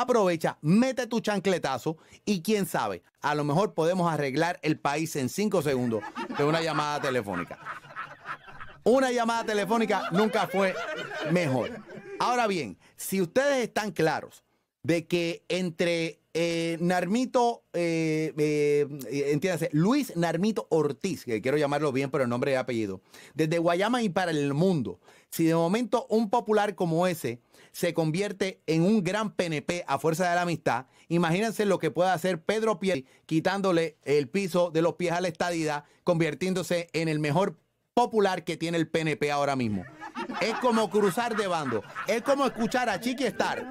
aprovecha, mete tu chancletazo y quién sabe, a lo mejor podemos arreglar el país en cinco segundos de una llamada telefónica. Una llamada telefónica nunca fue mejor. Ahora bien, si ustedes están claros de que entre eh, Narmito, eh, eh, entiéndase, Luis Narmito Ortiz, que quiero llamarlo bien por el nombre y apellido, desde Guayama y para el mundo, si de momento un popular como ese se convierte en un gran PNP a fuerza de la amistad, imagínense lo que puede hacer Pedro Piel quitándole el piso de los pies a la estadida, convirtiéndose en el mejor popular que tiene el PNP ahora mismo. Es como cruzar de bando, es como escuchar a Chiqui Star.